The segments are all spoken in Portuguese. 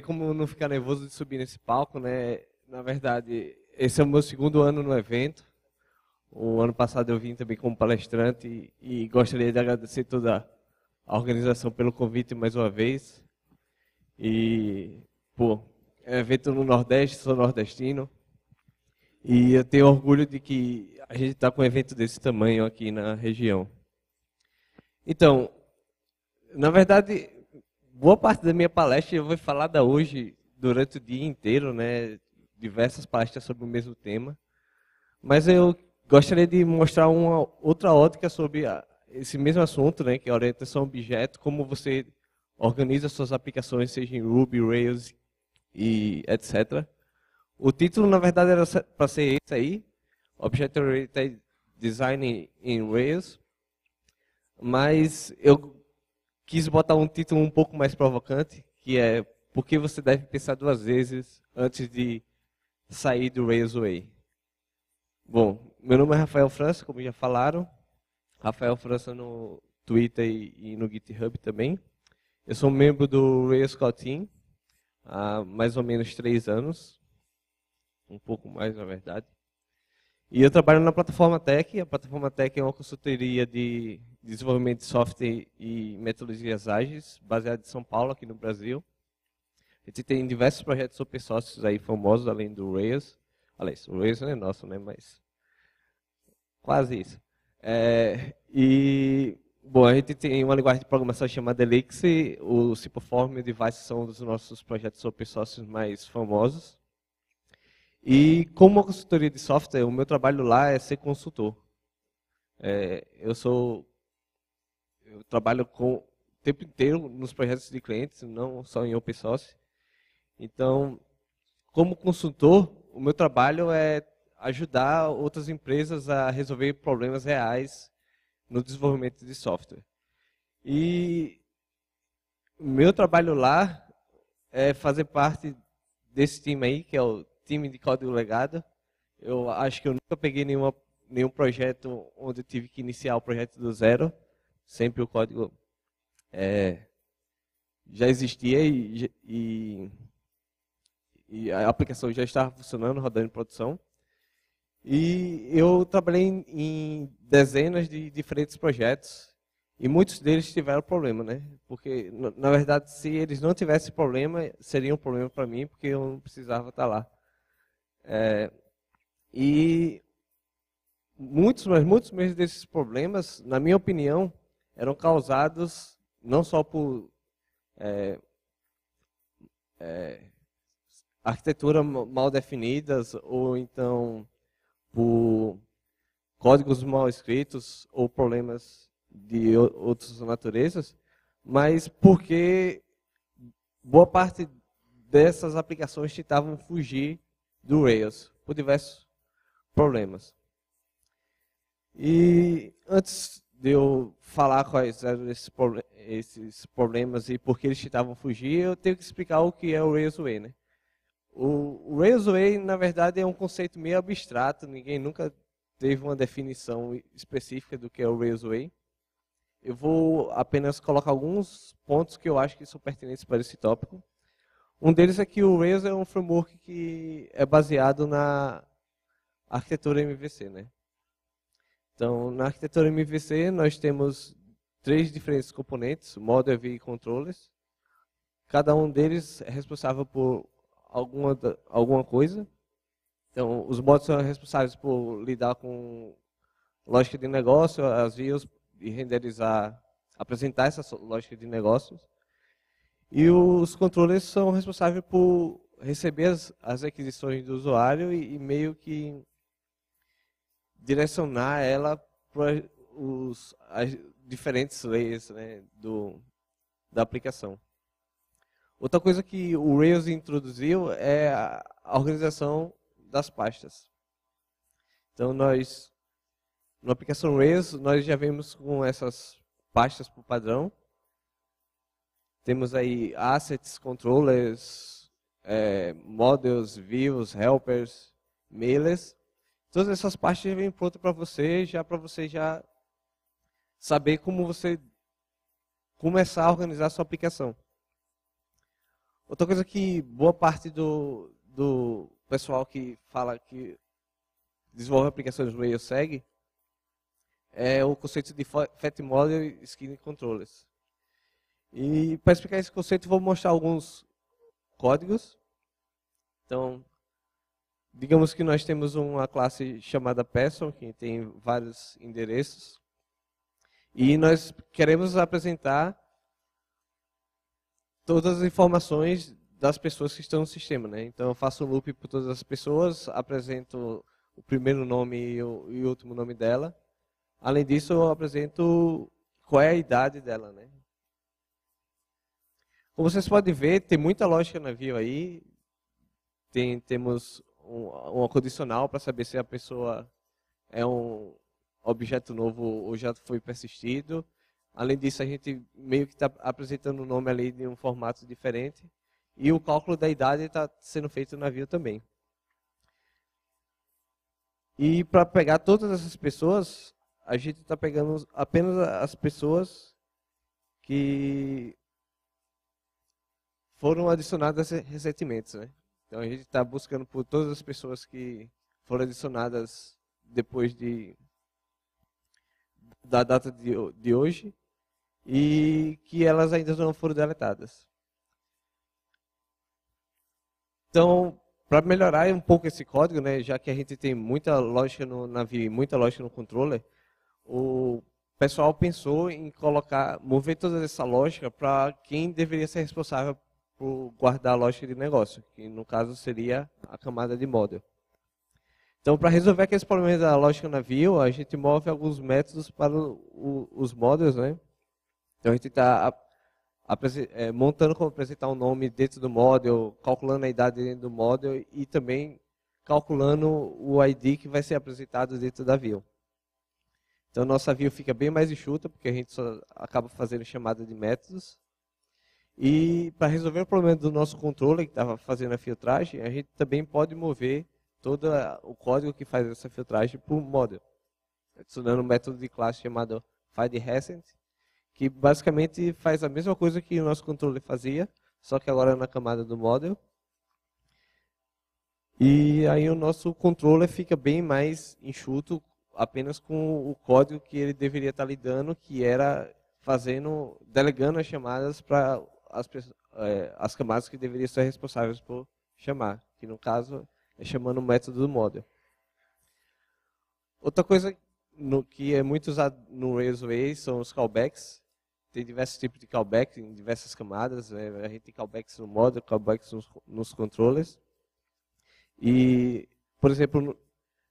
tem como não ficar nervoso de subir nesse palco, né? Na verdade, esse é o meu segundo ano no evento. O ano passado eu vim também como palestrante e, e gostaria de agradecer toda a organização pelo convite mais uma vez. E, pô, é um evento no Nordeste, sou nordestino. E eu tenho orgulho de que a gente está com um evento desse tamanho aqui na região. Então, na verdade, boa parte da minha palestra eu vou falar da hoje durante o dia inteiro, né? Diversas palestras sobre o mesmo tema. Mas eu gostaria de mostrar uma outra ótica sobre a, esse mesmo assunto, né? Que é a orientação objeto, como você organiza suas aplicações, seja em Ruby, Rails e etc. O título, na verdade, era para ser esse aí, Object Oriented Design in Rails, mas eu quis botar um título um pouco mais provocante, que é Por que você deve pensar duas vezes antes de sair do Way. Bom, meu nome é Rafael França, como já falaram. Rafael França no Twitter e no GitHub também. Eu sou membro do Rails Scout Team há mais ou menos três anos, um pouco mais na verdade. E eu trabalho na Plataforma Tech. A Plataforma Tech é uma consultoria de desenvolvimento de software e metodologias ágeis, baseado em São Paulo, aqui no Brasil. A gente tem diversos projetos open source aí famosos, além do Rails. Aliás, o Rails não é nosso, né? Mas quase isso. É, e, bom, a gente tem uma linguagem de programação chamada Elixir. O Cipoform e o Device são um dos nossos projetos open source mais famosos. E como uma consultoria de software, o meu trabalho lá é ser consultor. É, eu sou eu trabalho com o tempo inteiro nos projetos de clientes, não só em open source. Então, como consultor, o meu trabalho é ajudar outras empresas a resolver problemas reais no desenvolvimento de software. E meu trabalho lá é fazer parte desse time aí, que é o time de código legado. Eu acho que eu nunca peguei nenhuma, nenhum projeto onde eu tive que iniciar o projeto do zero sempre o código é, já existia e, e, e, a aplicação já estava funcionando, rodando em produção. E eu trabalhei em dezenas de diferentes projetos e muitos deles tiveram problema, né? Porque, na verdade, se eles não tivessem problema, seria um problema para mim, porque eu não precisava estar tá lá. É, e muitos, mas muitos mesmo desses problemas, na minha opinião, eram causados não só por é, é, arquitetura mal definidas ou então por códigos mal escritos ou problemas de outras naturezas, mas porque boa parte dessas aplicações tentavam fugir do Rails por diversos problemas. E antes de eu falar quais eram esses, esses problemas e por que eles tentavam fugir, eu tenho que explicar o que é o Railway, né? O Railway, na verdade, é um conceito meio abstrato, ninguém nunca teve uma definição específica do que é o Railway. Eu vou apenas colocar alguns pontos que eu acho que são pertinentes para esse tópico. Um deles é que o Rails é um framework que é baseado na arquitetura MVC, né? Então, na arquitetura MVC, nós temos três diferentes componentes, modo, view e controllers. Cada um deles é responsável por alguma, alguma coisa. Então, os modos são responsáveis por lidar com lógica de negócio, as views e renderizar, apresentar essa lógica de negócios. E os controllers são responsáveis por receber as, as requisições do usuário e, e meio que direcionar ela para os, as diferentes layers né, do, da aplicação. Outra coisa que o Rails introduziu é a organização das pastas. Então nós, na aplicação Rails, nós já vemos com essas pastas por padrão. Temos aí assets, controllers, é, models, views, helpers, mailers. Todas essas partes já vêm prontas para você, já para você já saber como você começar a organizar a sua aplicação. Outra coisa que boa parte do, do pessoal que fala que desenvolve aplicações Rails segue é o conceito de Fat Model e Skin Controllers. E para explicar esse conceito, vou mostrar alguns códigos. Então, Digamos que nós temos uma classe chamada Person, que tem vários endereços, e nós queremos apresentar todas as informações das pessoas que estão no sistema. Né? Então eu faço um loop por todas as pessoas, apresento o primeiro nome e o, e o último nome dela. Além disso, eu apresento qual é a idade dela. Né? Como vocês podem ver, tem muita lógica na Vue aí. Tem, temos um, condicional para saber se a pessoa é um objeto novo ou já foi persistido. Além disso, a gente meio que está apresentando o nome ali de um formato diferente. E o cálculo da idade está sendo feito na via também. E para pegar todas essas pessoas, a gente está pegando apenas as pessoas que foram adicionadas recentemente, né? Então a gente está buscando por todas as pessoas que foram adicionadas depois de da data de, de hoje e que elas ainda não foram deletadas. Então, para melhorar um pouco esse código, né, já que a gente tem muita lógica no navio e muita lógica no controller, o pessoal pensou em colocar, mover toda essa lógica para quem deveria ser responsável para guardar a lógica de negócio, que no caso seria a camada de model. Então, para resolver aqueles problemas da lógica navio, a gente move alguns métodos para o, os models, né? Então, a gente está é, montando como apresentar o um nome dentro do model, calculando a idade dentro do model e também calculando o ID que vai ser apresentado dentro da view. Então, nossa view fica bem mais enxuta, porque a gente só acaba fazendo chamada de métodos. E para resolver o problema do nosso controle que estava fazendo a filtragem, a gente também pode mover todo o código que faz essa filtragem para o model, tá adicionando um método de classe chamado findRecent, que basicamente faz a mesma coisa que o nosso controle fazia, só que agora na camada do model. E aí o nosso controller fica bem mais enxuto apenas com o código que ele deveria estar tá lidando, que era fazendo, delegando as chamadas para as, é, as camadas que deveriam ser responsáveis por chamar, que no caso é chamando o método do model. Outra coisa no, que é muito usada no Railsway são os callbacks. Tem diversos tipos de callbacks em diversas camadas. Né? A gente tem callbacks no model, callbacks nos, nos controllers. E, por exemplo, no,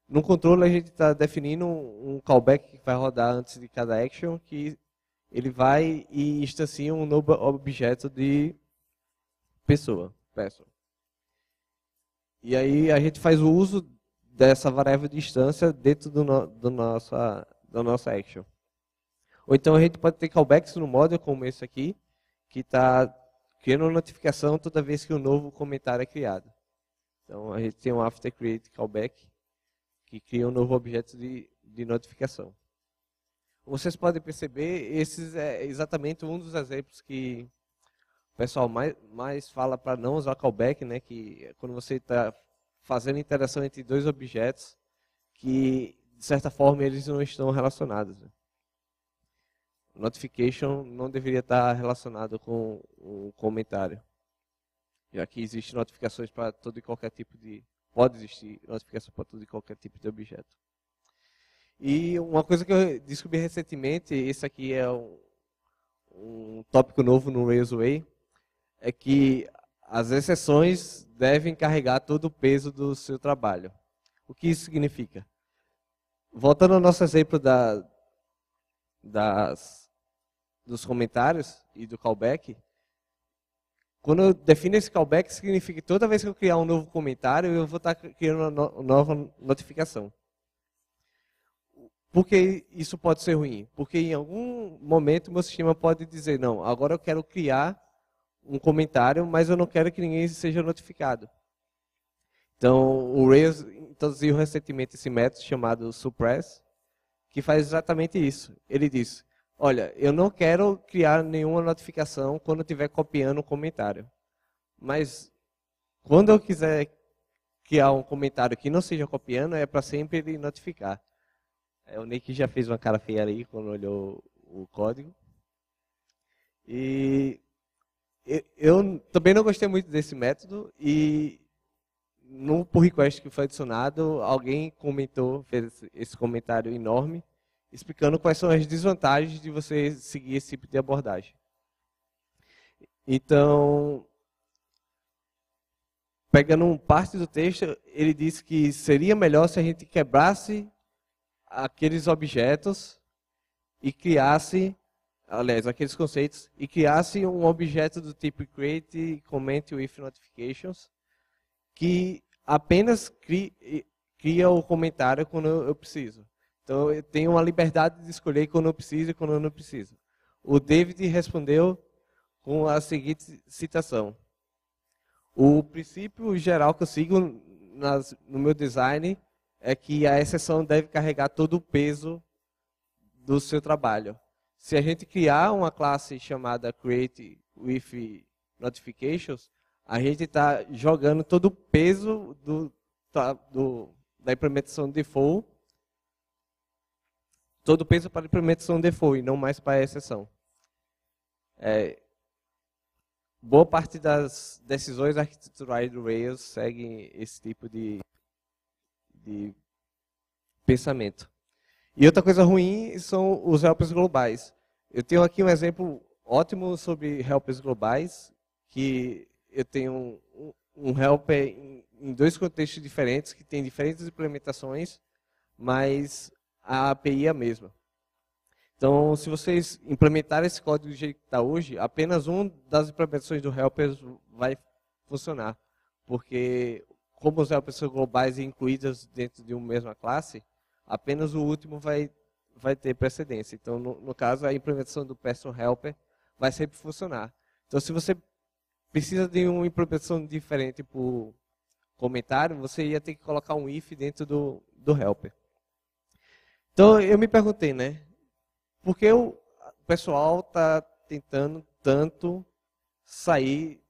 no controller a gente está definindo um callback que vai rodar antes de cada action que ele vai e instancia um novo objeto de pessoa, person. E aí a gente faz o uso dessa variável de instância dentro do, no, do nossa, da nossa action. Ou então a gente pode ter callbacks no model, como esse aqui, que está criando uma notificação toda vez que um novo comentário é criado. Então a gente tem um after create callback, que cria um novo objeto de, de notificação vocês podem perceber, esses é exatamente um dos exemplos que o pessoal mais, mais fala para não usar callback, né? Que é quando você está fazendo interação entre dois objetos que, de certa forma, eles não estão relacionados. Né? Notification não deveria estar tá relacionado com o comentário. Já que existem notificações para todo e qualquer tipo de... Pode existir notificação para todo e qualquer tipo de objeto. E uma coisa que eu descobri recentemente, esse aqui é um, um tópico novo no Railsway, é que as exceções devem carregar todo o peso do seu trabalho. O que isso significa? Voltando ao nosso exemplo da, das, dos comentários e do callback, quando eu defino esse callback, significa que toda vez que eu criar um novo comentário, eu vou estar criando uma nova notificação. Por que isso pode ser ruim? Porque em algum momento o meu sistema pode dizer, não, agora eu quero criar um comentário, mas eu não quero que ninguém seja notificado. Então, o Rails introduziu recentemente esse método chamado suppress, que faz exatamente isso. Ele diz, olha, eu não quero criar nenhuma notificação quando eu estiver copiando um comentário. Mas quando eu quiser criar um comentário que não seja copiando, é para sempre ele notificar. É, o Nick já fez uma cara feia ali quando olhou o código. E eu, eu também não gostei muito desse método e no pull request que foi adicionado, alguém comentou, fez esse comentário enorme, explicando quais são as desvantagens de você seguir esse tipo de abordagem. Então, pegando parte do texto, ele disse que seria melhor se a gente quebrasse aqueles objetos e criasse, aliás, aqueles conceitos, e criasse um objeto do tipo create comment with notifications, que apenas cri, cria o comentário quando eu preciso. Então eu tenho uma liberdade de escolher quando eu preciso e quando eu não preciso. O David respondeu com a seguinte citação: O princípio geral que eu sigo nas, no meu design é que a exceção deve carregar todo o peso do seu trabalho. Se a gente criar uma classe chamada Create with Notifications, a gente está jogando todo o peso do, tá, do, da implementação default, todo o peso para a implementação default e não mais para a exceção. É, boa parte das decisões arquiteturais do Rails seguem esse tipo de de pensamento. E outra coisa ruim são os helpers globais. Eu tenho aqui um exemplo ótimo sobre helpers globais, que eu tenho um, um helper em, em dois contextos diferentes, que tem diferentes implementações, mas a API é a mesma. Então, se vocês implementarem esse código do jeito que está hoje, apenas uma das implementações do helper vai funcionar, porque como usar pessoas globais e incluídas dentro de uma mesma classe, apenas o último vai, vai ter precedência. Então, no, no caso, a implementação do Person Helper vai sempre funcionar. Então, se você precisa de uma implementação diferente por comentário, você ia ter que colocar um if dentro do, do helper. Então, eu me perguntei, né? Por que o pessoal está tentando tanto sair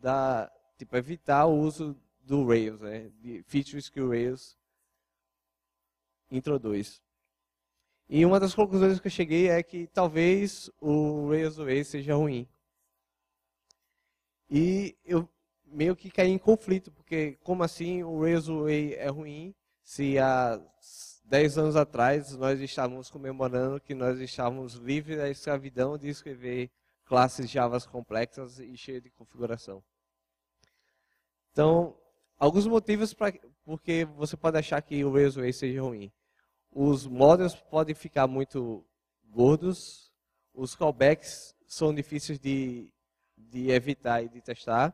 da... Tipo, evitar o uso do Rails, né? de features que o Rails introduz. E uma das conclusões que eu cheguei é que talvez o Rails Way seja ruim. E eu meio que caí em conflito, porque como assim o Rails Way é ruim se há 10 anos atrás nós estávamos comemorando que nós estávamos livres da escravidão de escrever classes Java complexas e cheias de configuração. Então, Alguns motivos para porque você pode achar que o Railway seja ruim. Os models podem ficar muito gordos, os callbacks são difíceis de, de evitar e de testar.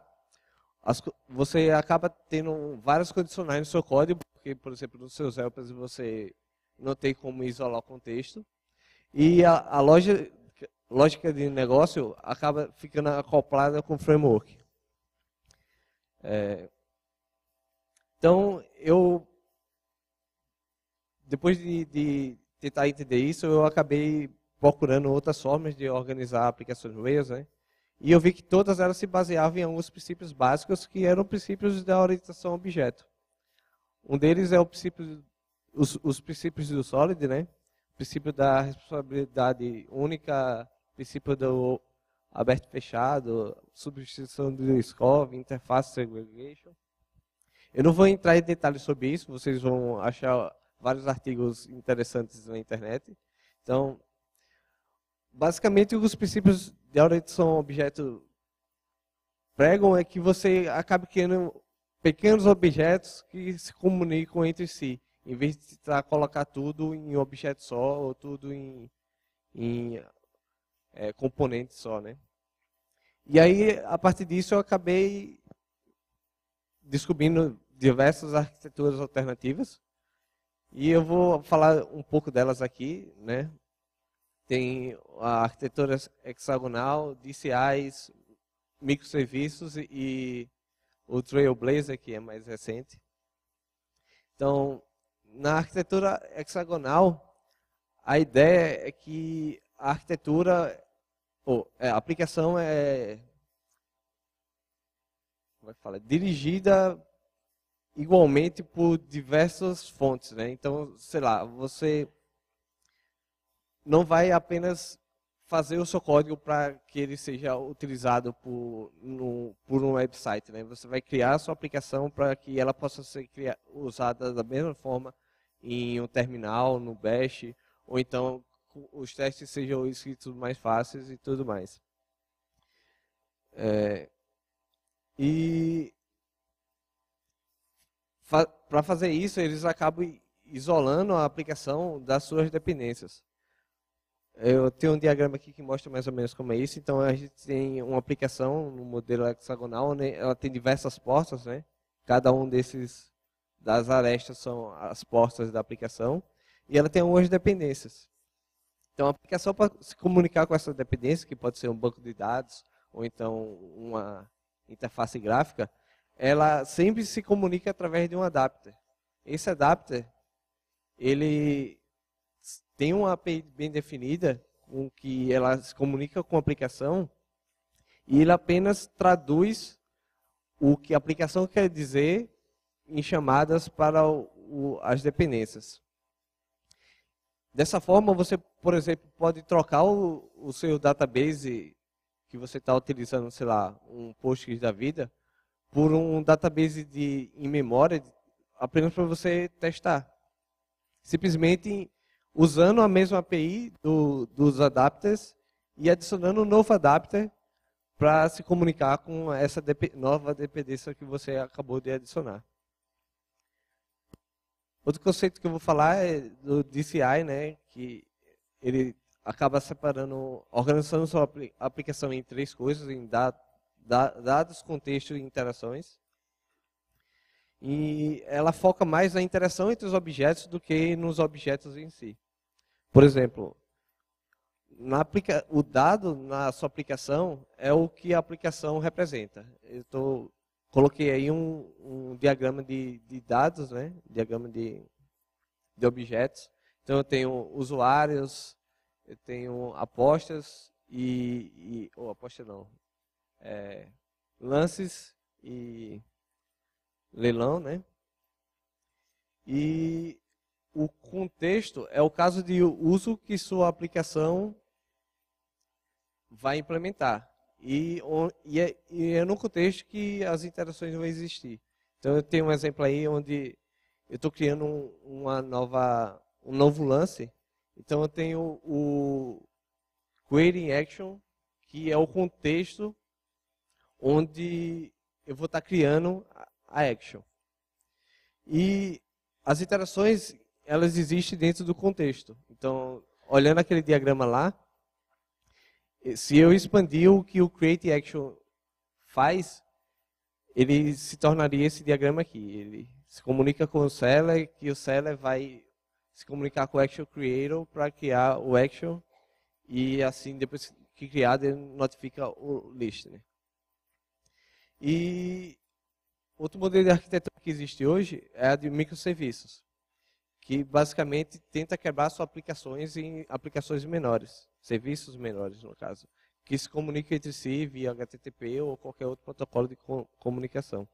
As, você acaba tendo várias condicionais no seu código, porque, por exemplo, nos seus helpers você não tem como isolar o contexto. E a, a loja, lógica de negócio acaba ficando acoplada com o framework. É, então, eu. Depois de, de tentar entender isso, eu acabei procurando outras formas de organizar aplicações Rails, né? E eu vi que todas elas se baseavam em alguns princípios básicos que eram princípios da orientação a objeto. Um deles é o princípio, os, os princípios do SOLID, né? princípio da responsabilidade única, princípio do aberto fechado, substituição do SCOV, interface segregation. Eu não vou entrar em detalhes sobre isso, vocês vão achar vários artigos interessantes na internet. Então, basicamente, os princípios de orientação objeto pregam é que você acabe criando pequenos objetos que se comunicam entre si, em vez de tentar colocar tudo em um objeto só ou tudo em, em é, componente só, né? E aí, a partir disso, eu acabei descobrindo diversas arquiteturas alternativas. E eu vou falar um pouco delas aqui, né? Tem a arquitetura hexagonal, DCIs, microserviços e o Trailblazer, que é mais recente. Então, na arquitetura hexagonal, a ideia é que a arquitetura, ou é, a aplicação é vai é falar é Dirigida igualmente por diversas fontes, né? Então, sei lá, você não vai apenas fazer o seu código para que ele seja utilizado por, no, por um website, né? Você vai criar a sua aplicação para que ela possa ser usada da mesma forma em um terminal, no Bash, ou então os testes sejam escritos mais fáceis e tudo mais. É, e fa para fazer isso, eles acabam isolando a aplicação das suas dependências. Eu tenho um diagrama aqui que mostra mais ou menos como é isso. Então, a gente tem uma aplicação no modelo hexagonal, né? ela tem diversas portas, né? Cada um desses das arestas são as portas da aplicação. E ela tem algumas dependências. Então, a aplicação para se comunicar com essa dependência, que pode ser um banco de dados, ou então uma interface gráfica, ela sempre se comunica através de um adapter. Esse adapter, ele tem uma API bem definida, com que ela se comunica com a aplicação, e ele apenas traduz o que a aplicação quer dizer em chamadas para o, as dependências. Dessa forma, você, por exemplo, pode trocar o, o seu database que você está utilizando, sei lá, um Postgres da vida, por um database de, em memória, apenas para você testar. Simplesmente usando a mesma API do, dos adapters e adicionando um novo adapter para se comunicar com essa dep nova dependência que você acabou de adicionar. Outro conceito que eu vou falar é do DCI, né, que ele acaba separando, organizando sua aplicação em três coisas, em da, da, dados, contexto e interações. E ela foca mais na interação entre os objetos do que nos objetos em si. Por exemplo, o dado na sua aplicação é o que a aplicação representa. Eu tô, coloquei aí um, um diagrama de, de, dados, né? diagrama de, de objetos. Então eu tenho usuários, eu tenho apostas e. e ou oh, aposta não. É, lances e leilão, né? E o contexto é o caso de uso que sua aplicação vai implementar. E, e, é, e é no contexto que as interações vão existir. Então eu tenho um exemplo aí onde eu estou criando uma nova, um novo lance então eu tenho o Query Action, que é o contexto onde eu vou estar criando a action. E as interações, elas existem dentro do contexto. Então, olhando aquele diagrama lá, eh, se eu expandir o que o create action faz, ele se tornaria esse diagrama aqui. Ele se comunica com o seller, que o seller vai se comunicar com o Action Creator para criar o Action e assim depois que criado ele notifica o listener. Né? E outro modelo de arquitetura que existe hoje é a de microserviços, que basicamente tenta quebrar suas aplicações em aplicações menores, serviços menores no caso, que se comunicam entre si via HTTP ou qualquer outro protocolo de comunicação.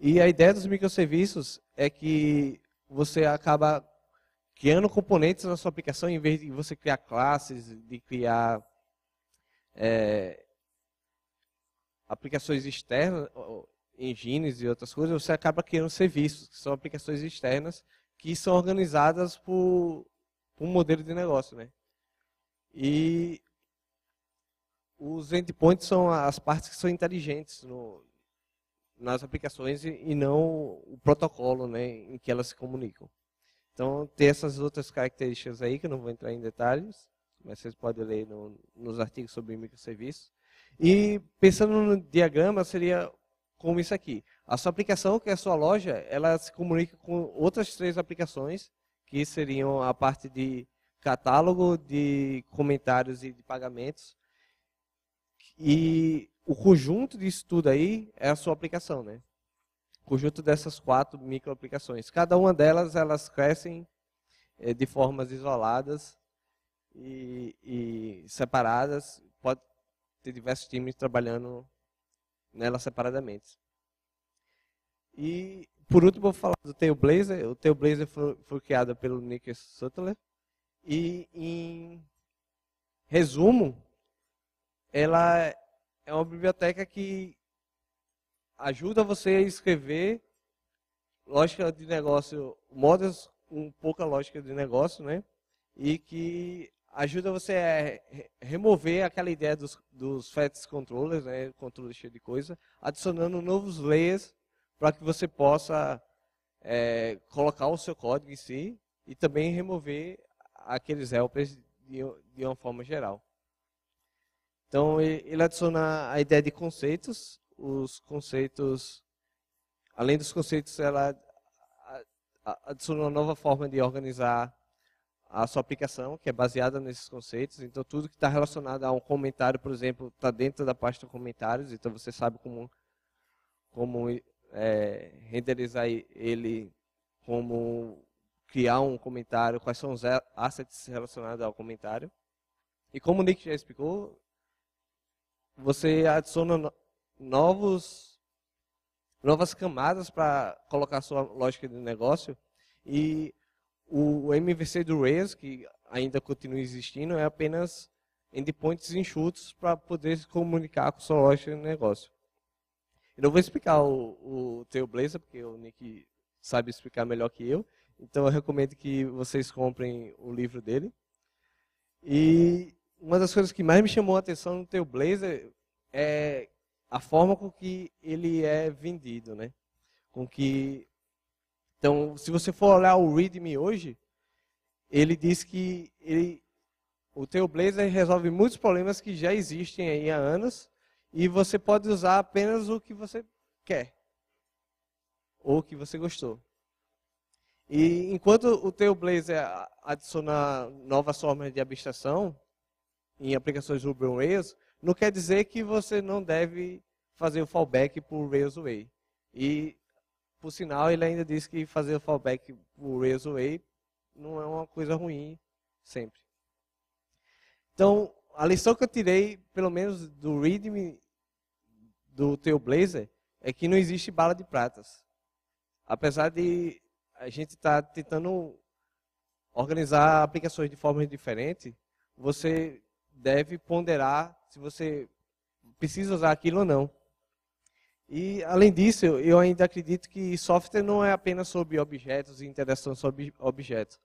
E a ideia dos microserviços é que você acaba criando componentes na sua aplicação em vez de você criar classes, de criar é, aplicações externas, engines e outras coisas, você acaba criando serviços, que são aplicações externas que são organizadas por, por um modelo de negócio. Né? E os endpoints são as partes que são inteligentes no, nas aplicações e, e não o protocolo né, em que elas se comunicam. Então, tem essas outras características aí, que eu não vou entrar em detalhes, mas vocês podem ler no, nos artigos sobre microserviços. E pensando no diagrama, seria como isso aqui. A sua aplicação, que é a sua loja, ela se comunica com outras três aplicações, que seriam a parte de catálogo, de comentários e de pagamentos. E o conjunto disso tudo aí é a sua aplicação, né? conjunto dessas quatro microaplicações. Cada uma delas elas crescem é, de formas isoladas e, e, separadas. Pode ter diversos times trabalhando nelas separadamente. E por último vou falar do Tailblazer. O Tailblazer foi, foi criado pelo Nick Sutler e em resumo ela é uma biblioteca que ajuda você a escrever lógica de negócio, modas com pouca lógica de negócio, né? E que ajuda você a remover aquela ideia dos, dos FETs controllers, né? Controle cheio de coisa, adicionando novos layers para que você possa é, colocar o seu código em si e também remover aqueles helpers de, de uma forma geral. Então, ele adiciona a ideia de conceitos, os conceitos, além dos conceitos, ela adicionou uma nova forma de organizar a sua aplicação, que é baseada nesses conceitos. Então, tudo que está relacionado a um comentário, por exemplo, está dentro da pasta comentários, então você sabe como, como é, renderizar ele, como criar um comentário, quais são os assets relacionados ao comentário. E como o Nick já explicou, você adiciona novos novas camadas para colocar sua lógica de negócio. E o MVC do Rails, que ainda continua existindo, é apenas endpoints enxutos para poder se comunicar com sua lógica de negócio. Eu não vou explicar o, o Tailblazer, porque o Nick sabe explicar melhor que eu. Então eu recomendo que vocês comprem o livro dele. E uma das coisas que mais me chamou a atenção no Tailblazer é a forma com que ele é vendido, né? Com que então, se você for olhar o README hoje, ele diz que ele, o teu Blazor resolve muitos problemas que já existem aí há anos e você pode usar apenas o que você quer ou o que você gostou. E enquanto o teu Blazor adiciona novas formas de abstração em aplicações Ruby on Rails, não quer dizer que você não deve fazer o fallback por Way. E, por sinal, ele ainda diz que fazer o fallback por Way não é uma coisa ruim sempre. Então, a lição que eu tirei, pelo menos do readme do teu Blazer, é que não existe bala de pratas. Apesar de a gente estar tá tentando organizar aplicações de formas diferentes, você deve ponderar se você precisa usar aquilo ou não. E, além disso, eu ainda acredito que software não é apenas sobre objetos e interação sobre objetos.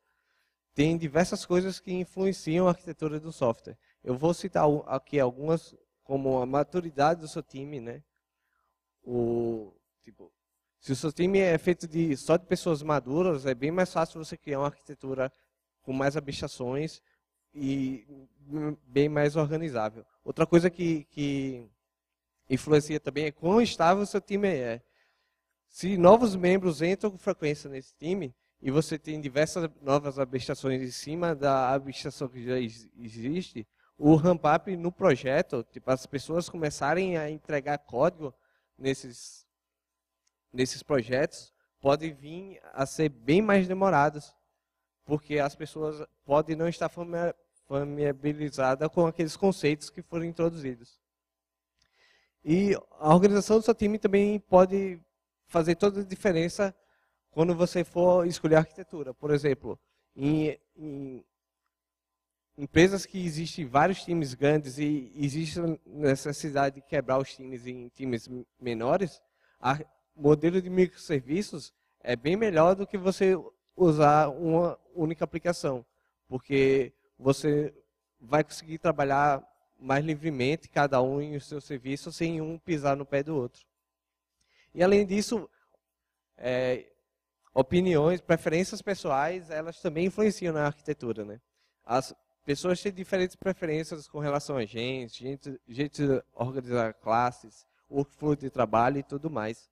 Tem diversas coisas que influenciam a arquitetura do software. Eu vou citar aqui algumas, como a maturidade do seu time, né? O, tipo, se o seu time é feito de só de pessoas maduras, é bem mais fácil você criar uma arquitetura com mais abstrações e bem mais organizável. Outra coisa que, que influencia também é quão estável seu time é. Se novos membros entram com frequência nesse time e você tem diversas novas abstrações em cima da abstração que já existe, o ramp up no projeto, tipo, as pessoas começarem a entregar código nesses, nesses projetos, pode vir a ser bem mais demorados, porque as pessoas podem não estar familiarizada com aqueles conceitos que foram introduzidos. E a organização do seu time também pode fazer toda a diferença quando você for escolher arquitetura. Por exemplo, em, em empresas que existem vários times grandes e existe necessidade de quebrar os times em times menores, o modelo de microserviços é bem melhor do que você usar uma única aplicação, porque você vai conseguir trabalhar mais livremente, cada um em seu serviço, sem um pisar no pé do outro. E além disso, é, opiniões, preferências pessoais, elas também influenciam na arquitetura, né? As pessoas têm diferentes preferências com relação a gente, gente, gente organizar classes, workflow de trabalho e tudo mais.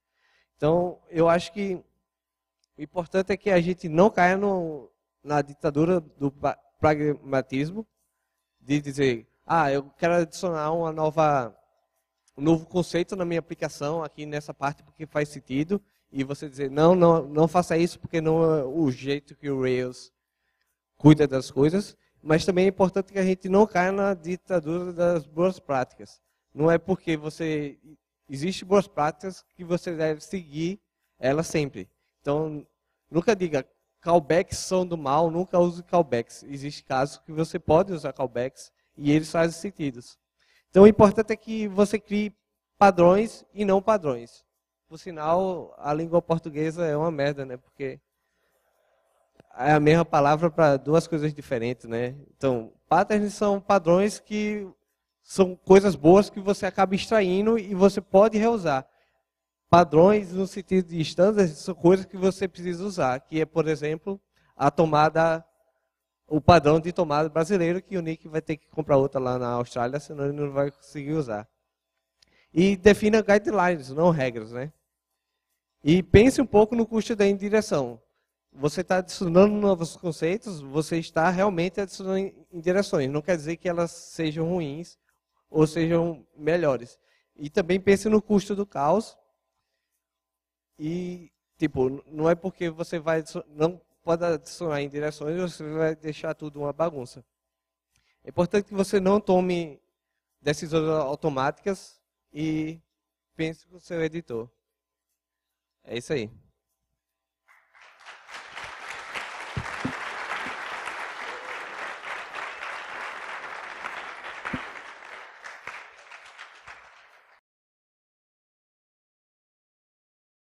Então, eu acho que o importante é que a gente não caia no, na ditadura do pragmatismo de dizer, ah, eu quero adicionar uma nova, um novo conceito na minha aplicação aqui nessa parte porque faz sentido, e você dizer, não, não, não faça isso porque não é o jeito que o Rails cuida das coisas, mas também é importante que a gente não caia na ditadura das boas práticas. Não é porque você existe boas práticas que você deve seguir elas sempre. Então, nunca diga, callbacks são do mal, nunca use callbacks. Existem casos que você pode usar callbacks e eles fazem sentido. Então, o importante é que você crie padrões e não padrões. Por sinal, a língua portuguesa é uma merda, né? Porque é a mesma palavra para duas coisas diferentes, né? Então, patterns são padrões que são coisas boas que você acaba extraindo e você pode reusar. Padrões no sentido de estándares são coisas que você precisa usar, que é, por exemplo, a tomada, o padrão de tomada brasileiro, que o Nick vai ter que comprar outra lá na Austrália, senão ele não vai conseguir usar. E defina guidelines, não regras, né? E pense um pouco no custo da indireção. Você está adicionando novos conceitos, você está realmente adicionando indireções. Não quer dizer que elas sejam ruins ou sejam melhores. E também pense no custo do caos e, tipo, não é porque você vai. Não pode adicionar em direções, você vai deixar tudo uma bagunça. É importante que você não tome decisões automáticas e pense com o seu editor. É isso aí.